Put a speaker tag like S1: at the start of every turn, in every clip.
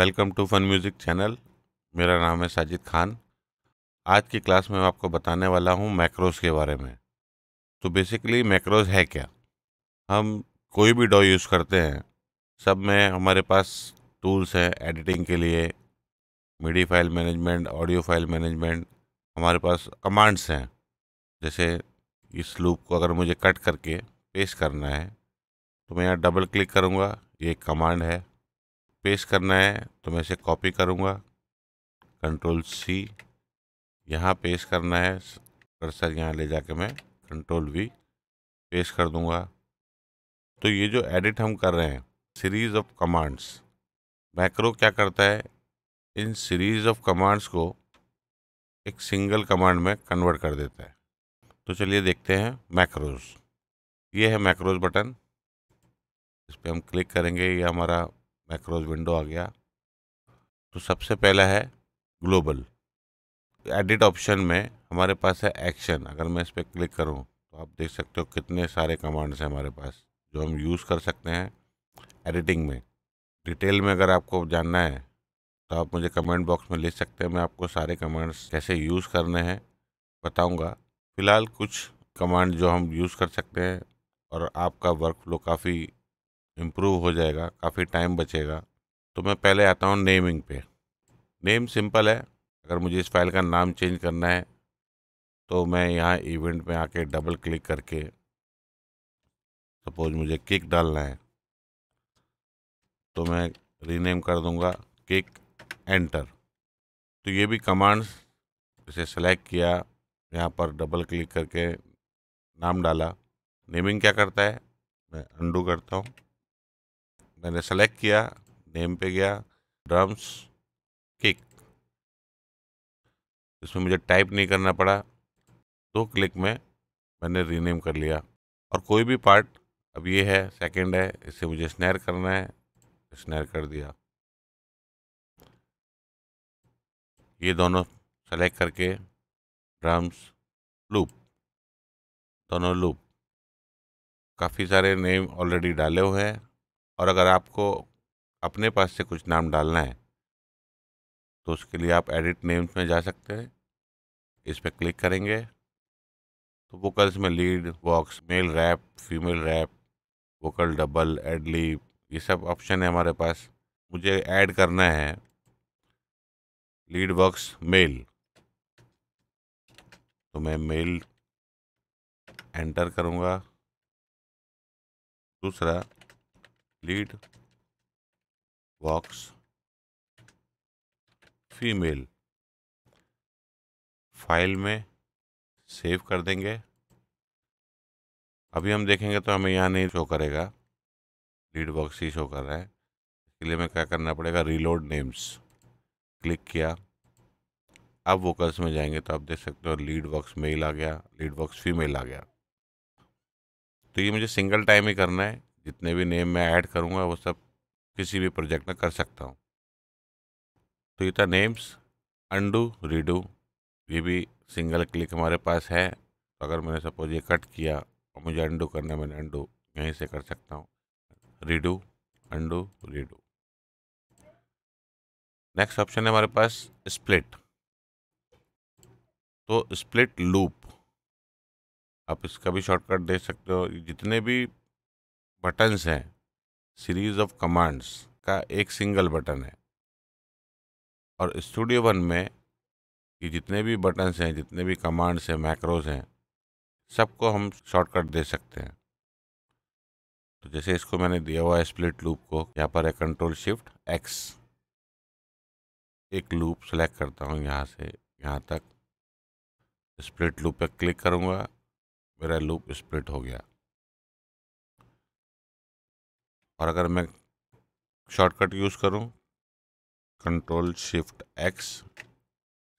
S1: Welcome to fun music channel मेरा नाम है साजिद खान आज की क्लास में मैं आपको बताने वाला हूँ मैक्रोस के बारे में तो बेसिकली मैक्रोस है क्या हम कोई भी डॉ यूज़ करते हैं सब में हमारे पास टूल्स हैं एडिटिंग के लिए MIDI file management audio file management हमारे पास कमांड्स हैं जैसे इस लूप को अगर मुझे कट करके पेश करना है तो मैं यहाँ डबल क्लिक करूँगा ये एक कमांड है पेश करना है तो मैं इसे कॉपी करूँगा कंट्रोल सी यहाँ पेश करना है कर्सर यहाँ ले जाके मैं कंट्रोल वी पेश कर दूँगा तो ये जो एडिट हम कर रहे हैं सीरीज़ ऑफ कमांड्स मैक्रो क्या करता है इन सीरीज़ ऑफ कमांड्स को एक सिंगल कमांड में कन्वर्ट कर देता है तो चलिए देखते हैं मैक्रोज ये है मैक्रोज बटन इस पर हम क्लिक करेंगे ये हमारा मैक्रोज विंडो आ गया तो सबसे पहला है ग्लोबल एडिट ऑप्शन में हमारे पास है एक्शन अगर मैं इस पर क्लिक करूँ तो आप देख सकते हो कितने सारे कमांड्स हैं हमारे पास जो हम यूज़ कर सकते हैं एडिटिंग में डिटेल में अगर आपको जानना है तो आप मुझे कमेंट बॉक्स में लिख सकते हैं मैं आपको सारे कमांड्स कैसे यूज़ करने हैं बताऊंगा फ़िलहाल कुछ कमांड जो हम यूज़ कर सकते हैं और आपका वर्क फ्लो काफ़ी इम्प्रूव हो जाएगा काफ़ी टाइम बचेगा तो मैं पहले आता हूँ नेमिंग पे नेम सिंपल है अगर मुझे इस फाइल का नाम चेंज करना है तो मैं यहाँ इवेंट में आके डबल क्लिक करके सपोज मुझे किक डालना है तो मैं रीनेम कर दूँगा किक एंटर तो ये भी कमांड्स इसे सेलेक्ट किया यहाँ पर डबल क्लिक करके नाम डाला नेमिंग क्या करता है मैं अंडू करता हूँ मैंने सेलेक्ट किया नेम पे गया ड्रम्स किक इसमें मुझे टाइप नहीं करना पड़ा दो क्लिक में मैंने रीनेम कर लिया और कोई भी पार्ट अब ये है सेकंड है इसे मुझे स्नैर करना है स्नैर कर दिया
S2: ये दोनों सेलेक्ट करके ड्रम्स लूप दोनों लूप
S1: काफ़ी सारे नेम ऑलरेडी डाले हुए हैं और अगर आपको अपने पास से कुछ नाम डालना है तो उसके लिए आप एडिट नेम्स में जा सकते हैं इस पर क्लिक करेंगे तो वोकल्स में lead vox male rap female rap vocal double adlib ये सब ऑप्शन है हमारे पास मुझे ऐड करना है लीड वॉक्स मेल
S2: तो मैं मेल एंटर करूँगा दूसरा लीड वॉक्स फीमेल फाइल में सेव कर देंगे अभी हम देखेंगे तो हमें
S1: यहाँ नहीं शो करेगा लीड बॉक्स ही शो कर रहा है इसके लिए हमें क्या करना पड़ेगा रीलोड नेम्स क्लिक किया अब वोकल्स में जाएंगे तो आप देख सकते हो लीड बॉक्स मेल आ गया लीड बॉक्स फीमेल आ गया तो ये मुझे सिंगल टाइम ही करना है जितने भी नेम मैं ऐड करूँगा वो सब किसी भी प्रोजेक्ट में कर सकता हूँ तो ये था नेम्स अंडू रीडू ये भी सिंगल क्लिक हमारे पास है तो अगर मैंने सपोज ये कट किया और मुझे अंडू करना मैंने अंडू यहीं से कर सकता हूँ redo undo redo next option है हमारे पास स्प्लिट तो स्प्लिट लूप आप इसका भी शॉर्टकट दे सकते हो जितने भी बटन्स हैं सीरीज ऑफ कमांड्स का एक सिंगल बटन है और स्टूडियो वन में ये जितने भी बटन्स हैं जितने भी कमांड्स हैं मैक्रोज हैं सबको हम शॉर्टकट दे सकते हैं तो जैसे इसको मैंने दिया हुआ है स्प्लिट लूप को यहाँ पर है कंट्रोल शिफ्ट एक्स
S2: एक लूप सेलेक्ट करता हूँ यहाँ से यहाँ तक स्प्लिट लूप पर क्लिक करूँगा मेरा लूप स्प्लिट हो गया
S1: और अगर मैं शॉर्टकट यूज़ करूँ
S2: control shift X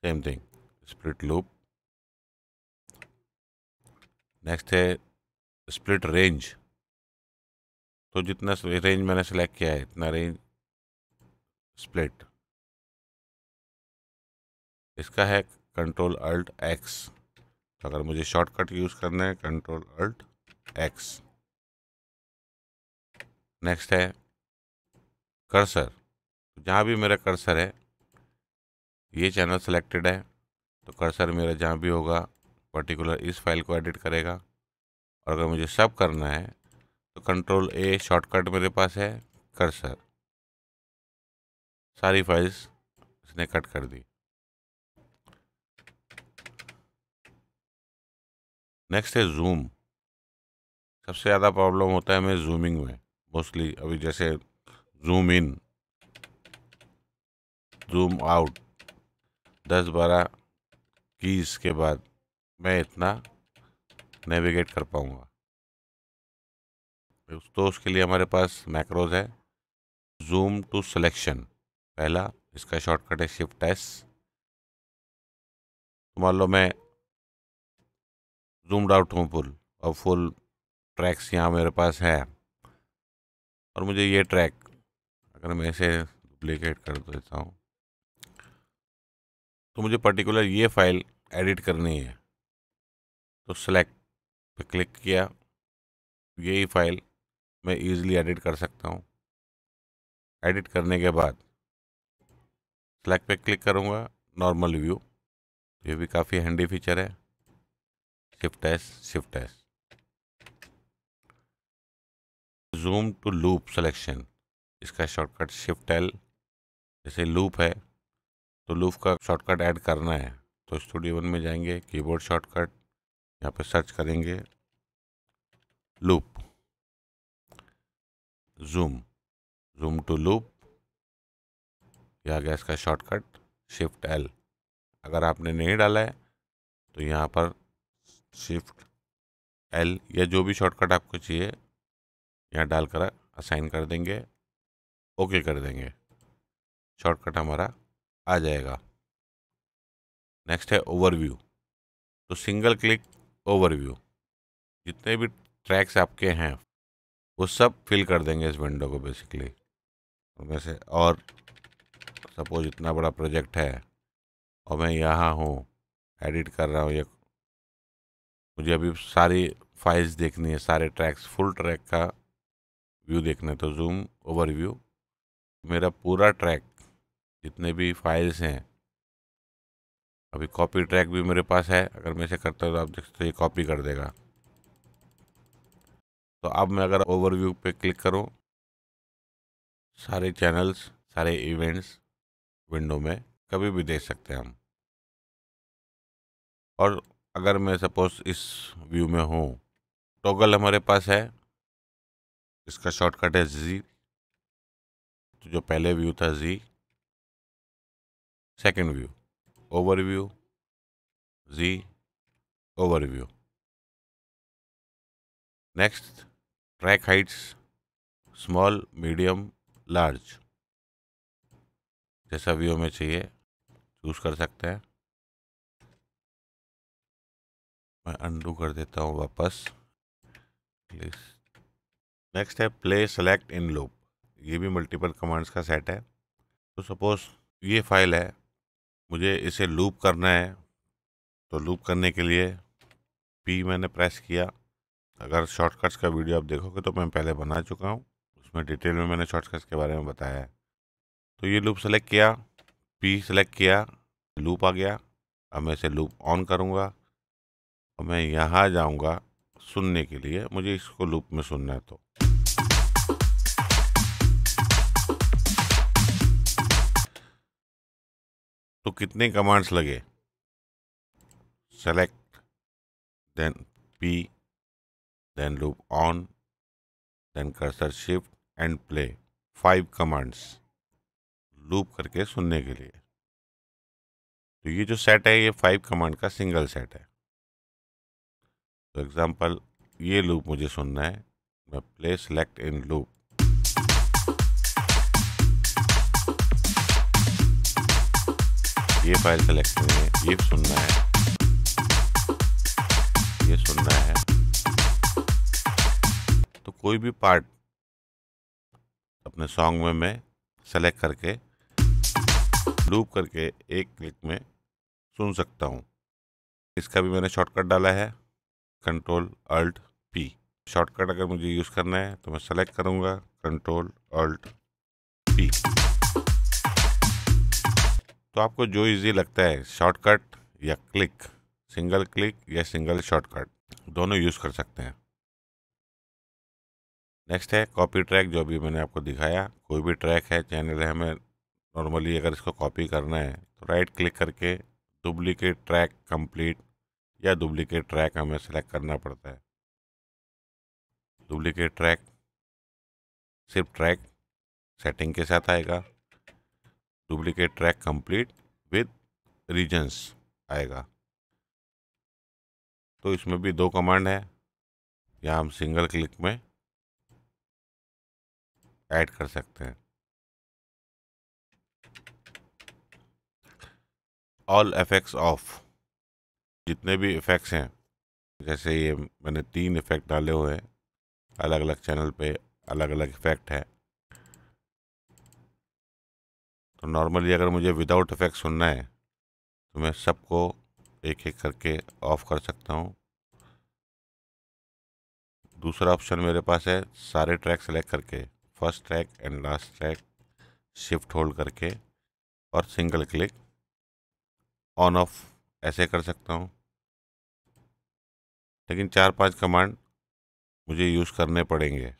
S2: same thing split loop next है स्प्लिट रेंज तो जितना रेंज मैंने सेलेक्ट किया है इतना रेंज स्प्लिट इसका है कंट्रोल अल्ट
S1: एक्स अगर मुझे शॉर्टकट यूज़ करना है कंट्रोल अल्ट एक्स नेक्स्ट है कर्सर तो जहाँ भी मेरा कर्सर है ये चैनल सेलेक्टेड है तो कर्सर मेरा जहाँ भी होगा पर्टिकुलर इस फाइल को एडिट करेगा और अगर मुझे सब करना है तो कंट्रोल ए शॉर्टकट मेरे पास है कर्सर
S2: सारी फाइल्स इसने कट कर दी नेक्स्ट है जूम सबसे ज़्यादा
S1: प्रॉब्लम होता है हमें जूमिंग में मोस्टली अभी जैसे जूम इन जूम आउट दस बारह कीज़ के बाद मैं इतना नेविगेट कर पाऊँगा तो उसके लिए हमारे पास मैक्रोज है जूम टू सिलेक्शन पहला इसका शॉर्टकट है शिफ्ट एस तो मान लो मैं जूमड आउट हूँ फुल और फुल ट्रैक्स यहाँ मेरे पास है और मुझे ये ट्रैक अगर मैं इसे डुप्लीकेट कर देता हूँ तो मुझे पर्टिकुलर ये फाइल एडिट
S2: करनी है तो सेलेक्ट पे क्लिक किया यही फाइल मैं इजीली एडिट कर सकता हूँ एडिट करने के बाद
S1: सेलेक्ट पे क्लिक करूँगा नॉर्मल व्यू ये भी काफ़ी हैंडी फीचर है shift S shift S zoom to loop selection इसका शॉर्टकट शिफ्ट एल जैसे लूप है तो लूप का शॉर्टकट ऐड करना है तो स्टूडियो वन में जाएंगे
S2: कीबोर्ड शॉर्टकट यहाँ पर सर्च करेंगे loop zoom zoom to loop
S1: यह आ गया इसका शॉर्टकट शिफ्ट एल अगर आपने नहीं डाला है तो यहाँ पर शिफ्ट एल या जो भी शॉर्टकट आपको चाहिए यहाँ डालकर असाइन कर देंगे ओके कर देंगे शॉर्टकट हमारा आ जाएगा नेक्स्ट है ओवरव्यू तो सिंगल क्लिक ओवरव्यू जितने भी ट्रैक्स आपके हैं वो सब फिल कर देंगे इस विंडो को बेसिकली वैसे और सपोज इतना बड़ा प्रोजेक्ट है और मैं यहाँ हूँ एडिट कर रहा हूँ ये मुझे अभी सारी फाइल्स देखनी है सारे ट्रैक्स फुल ट्रैक का व्यू देखना तो जूम ओवरव्यू मेरा पूरा ट्रैक जितने भी फाइल्स हैं अभी कॉपी ट्रैक भी मेरे पास है अगर मैं इसे करता हूँ तो आप देख सकते ये कॉपी कर देगा तो अब
S2: मैं अगर ओवरव्यू पे क्लिक करूँ सारे चैनल्स सारे इवेंट्स विंडो में कभी भी देख सकते हैं हम
S1: और अगर मैं सपोज इस व्यू में हूँ टॉगल हमारे पास है
S2: इसका शॉर्टकट है जी तो जो पहले व्यू था जी सेकंड व्यू ओवरव्यू जी overview next track heights small medium large जैसा व्यू हमें चाहिए चूज कर सकते हैं मैं अंडू कर देता हूँ वापस लिस्ट
S1: नेक्स्ट है प्ले सेलेक्ट इन लूप ये भी मल्टीपल कमांड्स का सेट है तो सपोज़ ये फाइल है मुझे इसे लूप करना है तो लूप करने के लिए पी मैंने प्रेस किया अगर शॉर्टकट्स का वीडियो आप देखोगे तो मैं पहले बना चुका हूँ उसमें डिटेल में मैंने शॉर्टकट्स के बारे में बताया है तो ये लूप सेलेक्ट किया पी सेलेक्ट किया लूप आ गया अब मैं इसे लूप ऑन करूँगा और मैं यहाँ जाऊँगा सुनने के लिए मुझे इसको लूप में सुनना है तो
S2: तो कितने कमांड्स लगे select then P then loop on
S1: then cursor shift end play five commands loop करके सुनने के लिए तो ये जो सेट है ये फाइव कमांड का सिंगल सेट है तो एग्ज़ाम्पल ये लूप मुझे सुनना है मैं प्ले सेलेक्ट इन लूप ये फाइल सेलेक्ट करेंगे ये सुनना है ये सुनना है तो कोई भी पार्ट अपने सॉन्ग में मैं सेलेक्ट करके लूप करके एक क्लिक में सुन सकता हूँ इसका भी मैंने शॉर्टकट डाला है कंट्रोल अल्ट पी शॉर्टकट अगर मुझे यूज़ करना है तो मैं सेलेक्ट करूँगा कंट्रोल अल्ट पी तो आपको जो इजी लगता है शॉर्टकट या क्लिक सिंगल क्लिक या सिंगल शॉर्टकट दोनों यूज़ कर सकते हैं नेक्स्ट है कॉपी ट्रैक जो अभी मैंने आपको दिखाया कोई भी ट्रैक है चैनल है हमें नॉर्मली अगर इसको कॉपी करना है तो राइट क्लिक करके डुप्लीकेट ट्रैक कंप्लीट या डुप्लीकेट ट्रैक हमें सेलेक्ट करना पड़ता है डुप्लीकेट ट्रैक सिर्फ ट्रैक सेटिंग के साथ आएगा duplicate track complete with regions आएगा
S2: तो इसमें भी दो कमांड है यहाँ हम सिंगल क्लिक में ऐड कर सकते हैं ऑल इफेक्ट्स ऑफ
S1: जितने भी इफेक्ट्स हैं जैसे ये मैंने तीन इफेक्ट डाले हुए हैं अलग अलग चैनल पे अलग अलग इफेक्ट है तो नॉर्मली अगर मुझे विदाउट इफेक्ट सुनना है तो मैं सबको एक एक करके ऑफ़ कर सकता हूँ दूसरा ऑप्शन मेरे पास है सारे ट्रैक सेलेक्ट करके first track and last track shift hold करके और सिंगल क्लिक ऑन ऑफ ऐसे कर सकता हूँ लेकिन चार पांच कमांड मुझे यूज़ करने पड़ेंगे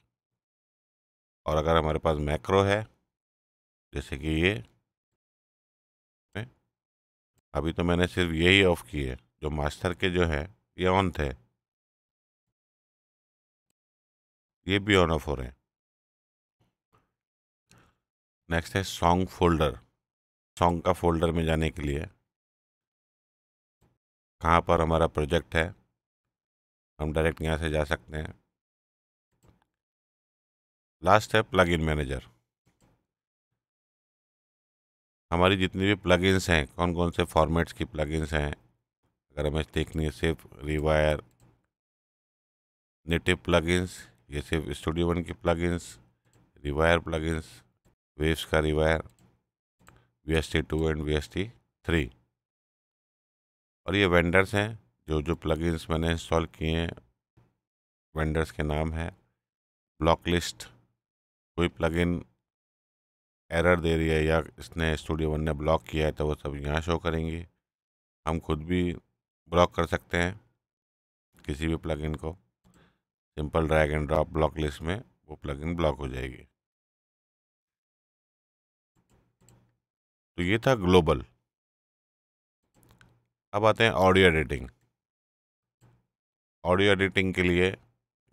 S2: और अगर हमारे पास मैक्रो है जैसे कि ये अभी तो मैंने सिर्फ यही ऑफ किए जो मास्टर के जो है ये ऑन थे ये भी ऑन ऑफ हो रहे हैं नेक्स्ट है सॉन्ग फोल्डर सॉन्ग का फोल्डर में जाने के लिए कहाँ पर हमारा प्रोजेक्ट है हम डायरेक्ट यहाँ से जा सकते हैं लास्ट है प्लगइन मैनेजर
S1: हमारी जितनी भी प्लगइन्स हैं कौन कौन से फॉर्मेट्स की प्लगइन्स हैं अगर हमें देखनी है सिर्फ रिवायर नेटिव प्लगइन्स ये सिर्फ स्टूडियो वन की प्लगइन्स रिवायर प्लगइन्स वेव्स का rewire V S T two and V S T three और ये वेंडर्स हैं जो जो प्लगइन्स मैंने इंस्टॉल किए हैं वेंडर्स के नाम है ब्लॉक लिस्ट कोई प्लगइन एरर दे रही है या इसने स्टूडियो वन ने ब्लॉक किया है तो वो सब यहाँ शो करेंगी हम खुद भी ब्लॉक कर सकते हैं किसी भी प्लगइन को simple drag and drop block list
S2: में वो प्लगइन ब्लॉक हो जाएगी तो ये था ग्लोबल अब आते हैं ऑडियो एडिटिंग
S1: ऑडियो एडिटिंग के लिए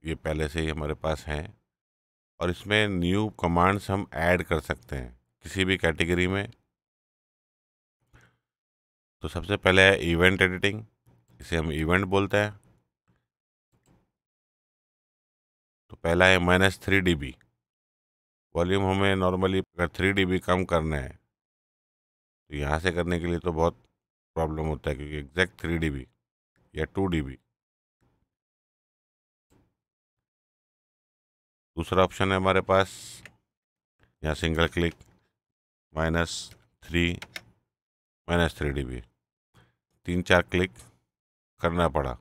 S1: ये पहले से ही हमारे पास हैं और इसमें न्यू कमांड्स हम ऐड कर सकते हैं किसी भी कैटेगरी
S2: में तो सबसे पहले है इवेंट एडिटिंग इसे हम इवेंट बोलते हैं तो पहला है
S1: माइनस थ्री डी वॉल्यूम हमें नॉर्मली अगर थ्री डी कम करना है
S2: तो यहाँ से करने के लिए तो बहुत प्रॉब्लम होता है क्योंकि एग्जैक्ट थ्री डी या टू डी दूसरा ऑप्शन है हमारे पास यहाँ single click minus
S1: three minus three D तीन चार क्लिक करना पड़ा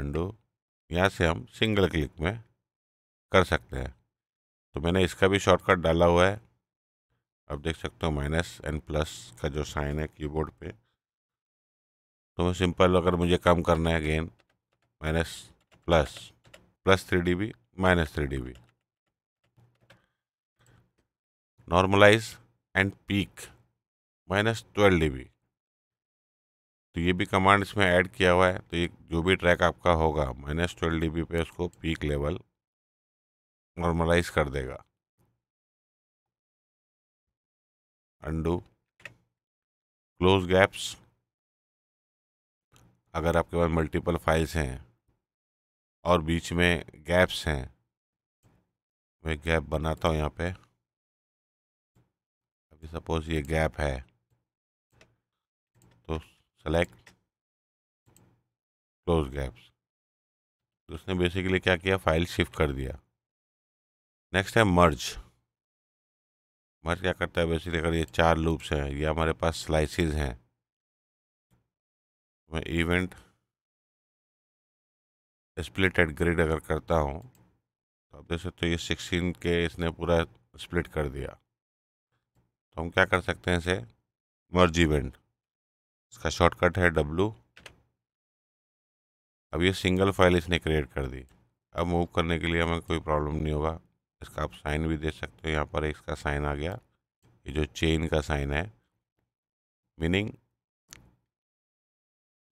S1: अंडो यहाँ से हम सिंगल क्लिक में कर सकते हैं तो मैंने इसका भी शॉर्टकट डाला हुआ है अब देख सकते हो माइनस एंड प्लस का जो साइन है कीबोर्ड पे तो सिंपल अगर मुझे कम करना है gain minus plus plus three D B minus 3 dB. Normalize and peak minus 12 dB. तो ये भी कमांड इसमें ऐड किया हुआ है तो ये जो भी ट्रैक आपका होगा माइनस ट्वेल्व डी पे उसको पीक लेवल
S2: नॉर्मलाइज कर देगा अंडू क्लोज गैप्स
S1: अगर आपके पास मल्टीपल फाइल्स हैं और बीच में गैप्स हैं मैं गैप बनाता हूँ यहाँ पे अभी सपोज ये गैप है तो सेलेक्ट
S2: क्लोज गैप्स तो उसने बेसिकली क्या किया फाइल शिफ्ट कर दिया नेक्स्ट है मर्ज मर्ज क्या करता है बेसिकली
S1: अगर ये चार लूप्स हैं ये हमारे पास स्लाइसेस हैं तो मैं इवेंट स्प्लिट एट ग्रिड अगर करता हूँ तो आप देख सकते हो ये सिक्सटीन के इसने पूरा स्प्लिट कर दिया तो हम क्या कर सकते हैं इसे मर्ज इवेंट इसका शॉर्टकट है डब्लू अब ये सिंगल फाइल इसने क्रिएट कर दी अब मूव करने के लिए हमें कोई प्रॉब्लम नहीं होगा इसका आप साइन भी दे सकते हो यहाँ पर इसका साइन आ गया ये जो चेन का साइन है मीनिंग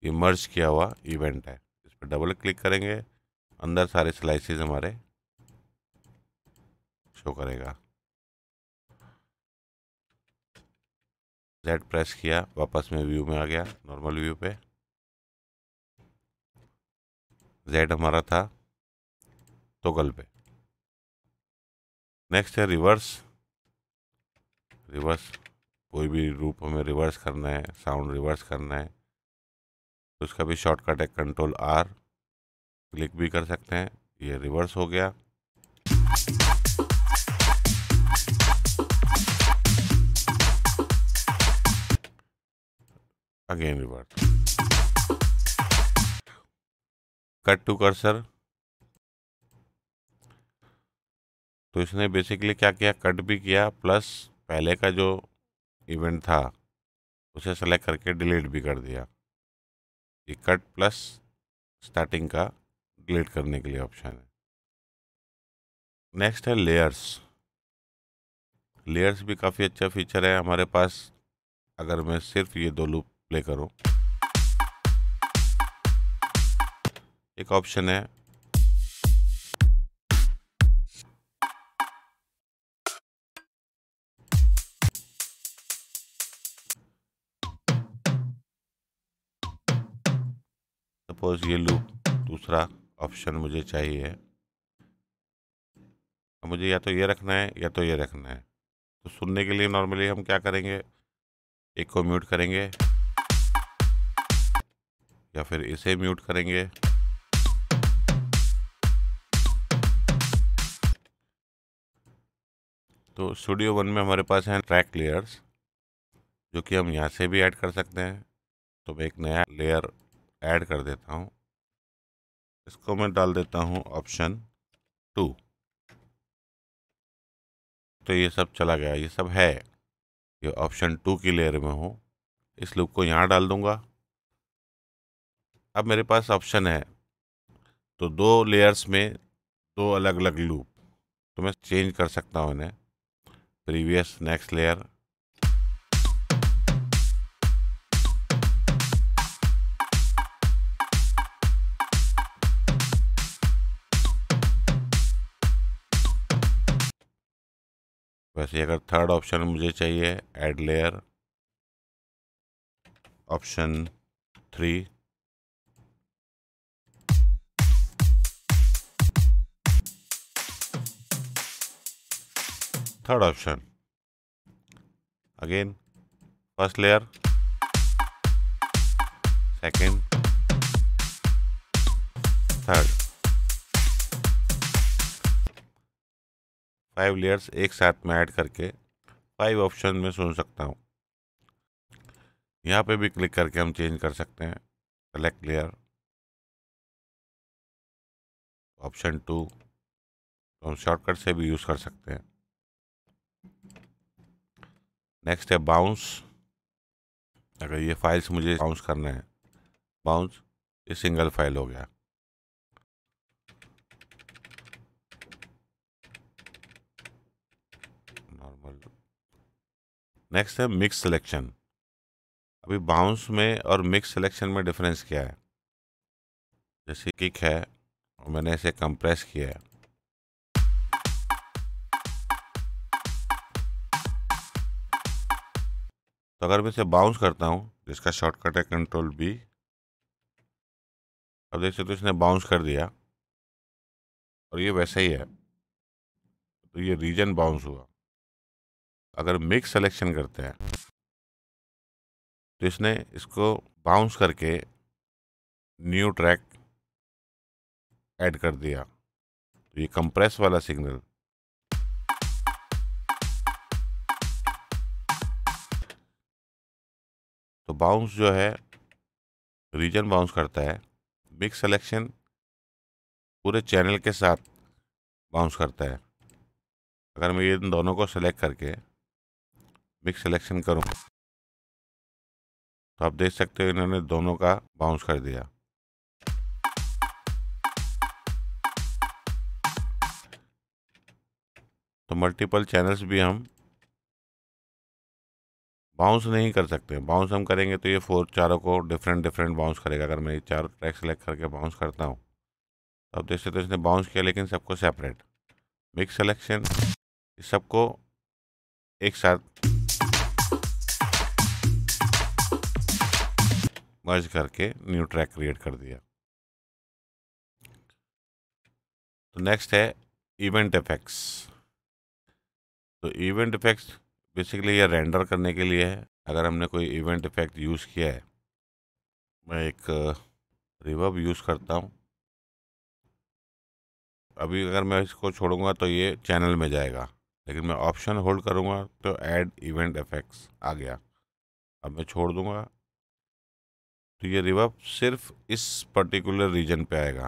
S1: ये मर्ज किया हुआ इवेंट है पर डबल क्लिक करेंगे अंदर सारे स्लाइसिस हमारे शो करेगा जेड प्रेस किया वापस में व्यू में आ गया नॉर्मल व्यू पे
S2: जेड हमारा था गल पे नेक्स्ट है रिवर्स रिवर्स
S1: कोई भी रूप हमें रिवर्स करना है साउंड रिवर्स करना है तो इसका भी शॉर्टकट है कंट्रोल आर क्लिक भी कर सकते हैं ये रिवर्स हो गया again reverse cut to cursor तो इसने बेसिकली क्या किया कट भी किया प्लस पहले का जो इवेंट था उसे सेलेक्ट करके डिलीट भी कर दिया ये कट प्लस स्टार्टिंग का डिलीट करने के लिए ऑप्शन है नेक्स्ट है लेयर्स लेयर्स भी काफ़ी अच्छा फीचर है हमारे पास अगर मैं सिर्फ ये दो लूप प्ले करूं एक ऑप्शन है सपोज ये लूप दूसरा ऑप्शन मुझे चाहिए मुझे या तो ये रखना है या तो ये रखना है तो सुनने के लिए नॉर्मली हम क्या करेंगे एक को म्यूट करेंगे या फिर इसे म्यूट करेंगे तो स्टूडियो वन में हमारे पास हैं ट्रैक लेयर्स जो कि हम यहाँ से भी ऐड कर सकते हैं तो मैं एक नया लेयर ऐड कर देता हूँ इसको मैं डाल देता हूँ ऑप्शन टू तो ये सब चला गया ये सब है ये ऑप्शन टू की लेयर में हो इस लूप को यहाँ डाल दूँगा अब मेरे पास ऑप्शन है तो दो लेयर्स में दो अलग अलग लूप तो मैं चेंज कर सकता हूँ इन्हें प्रीवियस नेक्स्ट लेयर वैसे अगर थर्ड ऑप्शन मुझे चाहिए add layer option three third option again first layer second third five layers एक साथ में ऐड करके फाइव ऑप्शन में
S2: सुन सकता हूँ यहाँ पे भी क्लिक करके हम चेंज कर सकते हैं सेलेक्ट लेयर ऑप्शन टू तो हम शॉर्टकट से भी यूज़ कर सकते हैं
S1: नेक्स्ट है बाउंस अगर ये फाइल्स मुझे बाउंस करना है बाउंस ये सिंगल फाइल हो गया नेक्स्ट है मिक्स सिलेक्शन अभी बाउंस में और मिक्स सिलेक्शन में डिफरेंस क्या है जैसे किक है और मैंने इसे कंप्रेस किया है तो अगर मैं इसे बाउंस करता हूँ जिसका शॉर्टकट है कंट्रोल बी
S2: अब देख सकते तो इसने बाउंस कर दिया और ये वैसे ही है तो ये रीजन बाउंस हुआ अगर मिक्स सेलेक्शन करते हैं तो इसने इसको बाउंस करके न्यू ट्रैक ऐड कर दिया तो ये
S1: कंप्रेस वाला सिग्नल तो बाउंस जो है रीजन बाउंस करता है मिक्स सिलेक्शन पूरे चैनल के साथ बाउंस करता है अगर मैं ये इन दोनों को सिलेक्ट करके बिग सिलेक्शन करूँ तो आप देख सकते हो इन्होंने दोनों का बाउंस कर दिया तो मल्टीपल चैनल्स भी हम बाउंस नहीं कर सकते बाउंस हम करेंगे तो ये फोर चारों को डिफरेंट डिफरेंट बाउंस करेगा अगर मैं ये चारों ट्रैक सेलेक्ट करके बाउंस करता हूँ तो आप देख सकते हो इसने बाउंस किया लेकिन सबको सेपरेट मिक्स सिलेक्शन सबको एक साथ मर्ज करके न्यू ट्रैक क्रिएट कर दिया तो नेक्स्ट है इवेंट इफेक्ट्स तो इवेंट इफेक्ट्स बेसिकली ये रेंडर करने के लिए है अगर हमने कोई इवेंट इफेक्ट यूज़ किया है मैं एक रिवर्ब uh, यूज़ करता हूँ अभी अगर मैं इसको छोड़ूंगा तो ये चैनल में जाएगा लेकिन मैं ऑप्शन होल्ड करूँगा तो ऐड इवेंट इफेक्ट्स आ गया अब मैं छोड़ दूंगा तो ये रिवर्ब सिर्फ इस पर्टिकुलर रीजन पे आएगा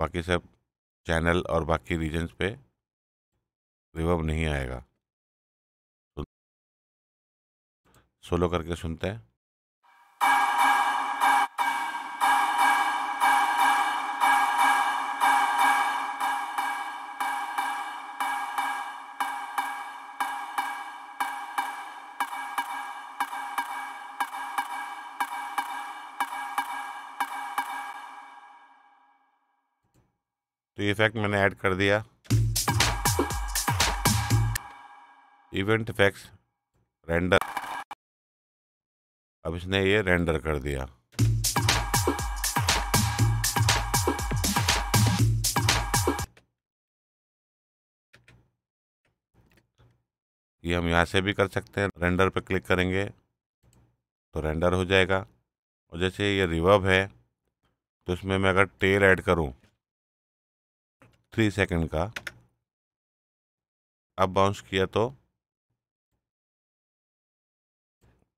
S1: बाकी सब चैनल और बाकी
S2: रीजन्स पे रिवर्ब नहीं आएगा सोलो तो करके सुनते हैं
S1: ये इफेक्ट मैंने ऐड कर दिया इवेंट इफेक्ट्स रेंडर अब इसने ये रेंडर कर दिया ये हम यहाँ से भी कर सकते हैं रेंडर पे क्लिक करेंगे तो रेंडर हो जाएगा और जैसे ये रिवर्ब है
S2: तो इसमें मैं अगर टेल ऐड करूँ थ्री सेकंड का अब बाउंस किया तो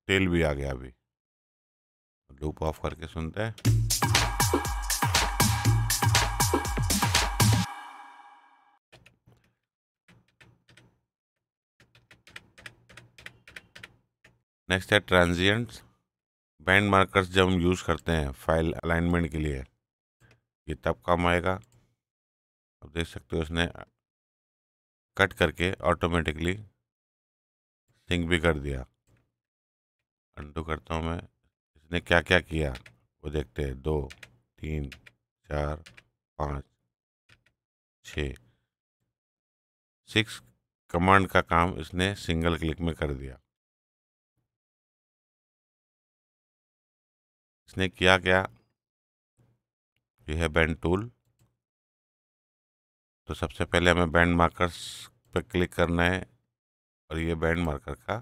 S2: टेल भी आ गया अभी लूप ऑफ करके सुनते हैं
S1: नेक्स्ट है ट्रांजिएंट्स बैंड मार्कर्स जब हम यूज़ करते हैं फाइल अलाइनमेंट के लिए ये तब काम आएगा अब देख सकते हो इसने कट करके ऑटोमेटिकली सिंक भी कर दिया अंडू करता हूँ मैं इसने क्या क्या किया वो देखते हैं दो तीन चार पाँच छ
S2: सिक्स कमांड का काम इसने सिंगल क्लिक में कर दिया इसने किया क्या यह है बैंड टूल तो सबसे
S1: पहले हमें बैंड मार्कर्स पर क्लिक करना है और ये बैंड मार्कर का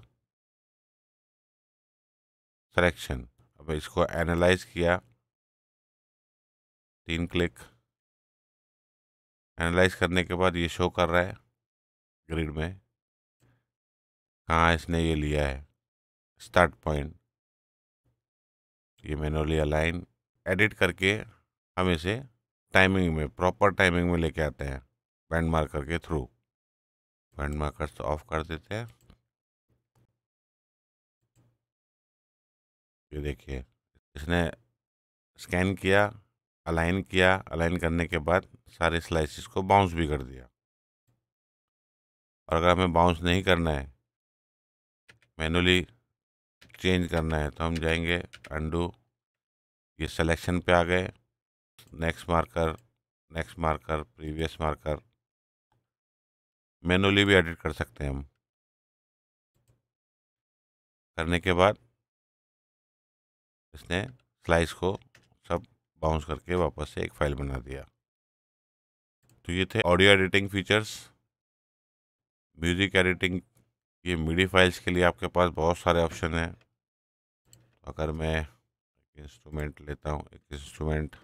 S2: सिलेक्शन अब इसको एनालाइज किया तीन क्लिक एनालाइज करने के बाद ये शो कर रहा है ग्रिड में कहाँ इसने ये लिया है स्टार्ट पॉइंट ये मैंने लिया लाइन
S1: एडिट करके हम इसे टाइमिंग में प्रॉपर टाइमिंग में लेके आते हैं
S2: बैंड मार्कर के थ्रू बैंड मार्कर ऑफ तो कर देते हैं ये देखिए इसने
S1: स्कैन किया अलाइन किया अलाइन करने के बाद सारे स्लाइसिस को बाउंस भी कर दिया
S2: और अगर हमें बाउंस नहीं करना है मैनुअली चेंज करना है तो हम जाएंगे अंडू ये
S1: सिलेक्शन पे आ गए next marker next marker previous marker
S2: manually भी एडिट कर सकते हैं हम करने के बाद इसने स्लाइस को
S1: सब बाउंस करके वापस से एक फाइल बना दिया तो ये थे audio editing features music editing ये मीडी फाइल्स के लिए आपके पास बहुत सारे ऑप्शन हैं अगर मैं एक इंस्ट्रूमेंट लेता हूँ
S2: एक instrument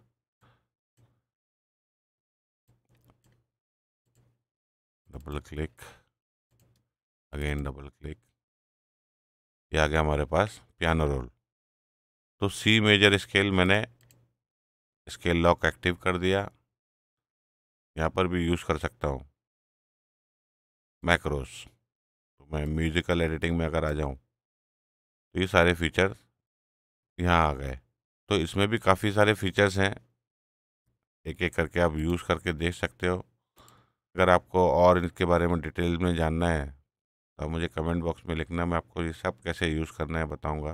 S2: double click again double click
S1: ये आ गया हमारे पास पियानो रोल तो सी मेजर स्केल मैंने स्केल लॉक एक्टिव कर दिया यहाँ पर भी यूज़ कर सकता
S2: हूँ मैक्रोस तो मैं म्यूज़िकल एडिटिंग में अगर आ जाऊँ तो ये सारे फीचर यहाँ आ गए तो इसमें भी काफ़ी
S1: सारे फीचर्स हैं एक एक करके आप यूज़ करके देख सकते हो अगर आपको और इसके बारे में डिटेल में जानना है तो मुझे कमेंट बॉक्स में लिखना मैं आपको ये सब कैसे यूज़ करना है बताऊंगा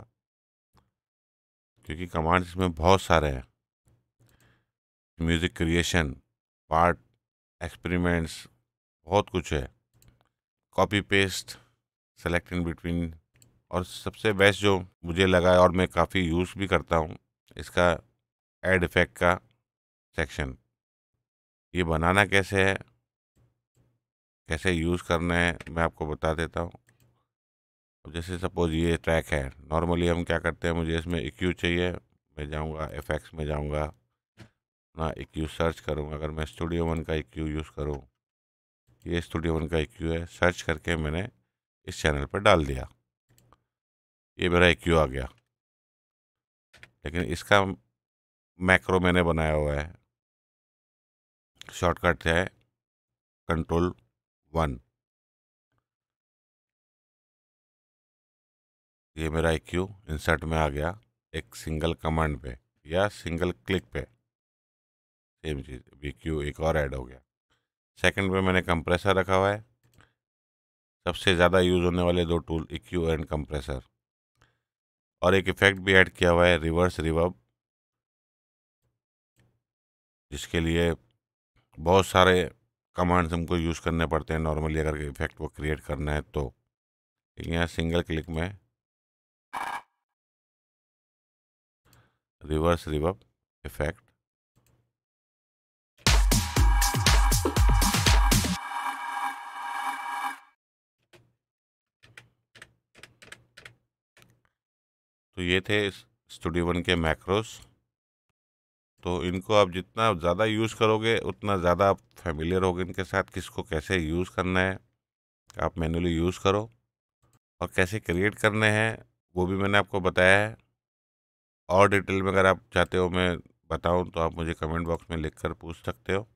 S1: क्योंकि कमांड्स इसमें बहुत सारे हैं म्यूज़िक क्रिएशन पार्ट एक्सपेरिमेंट्स बहुत कुछ है copy paste select in between और सबसे बेस्ट जो मुझे लगा है और मैं काफ़ी यूज़ भी करता हूँ इसका एड इफेक्ट का सेक्शन ये बनाना कैसे है कैसे यूज़ करना है मैं आपको बता देता हूँ अब जैसे सपोज़ ये ट्रैक है नॉर्मली हम क्या करते हैं मुझे इसमें इक्यू चाहिए मैं जाऊँगा एफ एक्स में जाऊँगा ना इक्यू सर्च करूँगा अगर मैं स्टूडियो वन का इक्यू यूज़ करूँ ये स्टूडियो वन का इक्यू है सर्च करके मैंने इस चैनल पर डाल दिया
S2: ये मेरा इक्यू आ गया लेकिन इसका मैक्रो मैंने बनाया हुआ है शॉर्टकट है कंट्रोल वन ये मेरा आई क्यू इंसर्ट में आ गया एक सिंगल कमांड पे या सिंगल
S1: क्लिक पे सेम चीज़ बी क्यू एक और ऐड हो गया सेकंड पे मैंने कंप्रेसर रखा हुआ है सबसे ज़्यादा यूज़ होने वाले दो टूल इक्यू एंड कंप्रेसर और एक इफ़ेक्ट भी ऐड किया हुआ है रिवर्स रिवर्ब जिसके लिए बहुत सारे कमांड्स हमको यूज़ करने पड़ते हैं नॉर्मली अगर इफेक्ट को क्रिएट करना है तो यहाँ सिंगल क्लिक
S2: में रिवर्स रिवअप इफेक्ट
S1: तो ये थे स्टूडियो वन के मैक्रोस तो इनको आप जितना ज़्यादा यूज़ करोगे उतना ज़्यादा आप फैमिलियर होगे इनके साथ किसको कैसे यूज़ करना है आप मैनुअली यूज़ करो और कैसे क्रिएट करने हैं वो भी मैंने आपको बताया है और डिटेल में अगर आप चाहते हो मैं बताऊं तो आप मुझे कमेंट बॉक्स में लिखकर पूछ सकते हो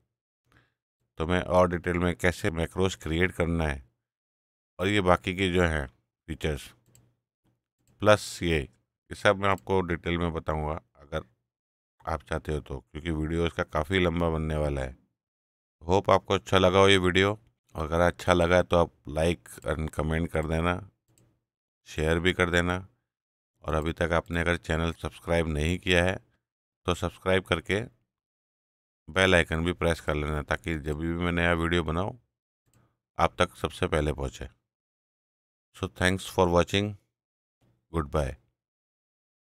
S1: तो मैं और डिटेल में कैसे मैक्रोस क्रिएट करना है और ये बाकी के जो हैं फीचर्स प्लस ये ये सब मैं आपको डिटेल में बताऊंगा आप चाहते हो तो क्योंकि वीडियो इसका काफ़ी लंबा बनने वाला है होप आपको अच्छा लगा हो ये वीडियो और अगर अच्छा लगा तो आप लाइक एंड कमेंट कर देना शेयर भी कर देना और अभी तक आपने अगर चैनल सब्सक्राइब नहीं किया है तो सब्सक्राइब करके बेल आइकन भी प्रेस कर लेना ताकि जब भी मैं नया वीडियो बनाऊँ
S2: आप तक सबसे पहले पहुँचे so thanks for watching good bye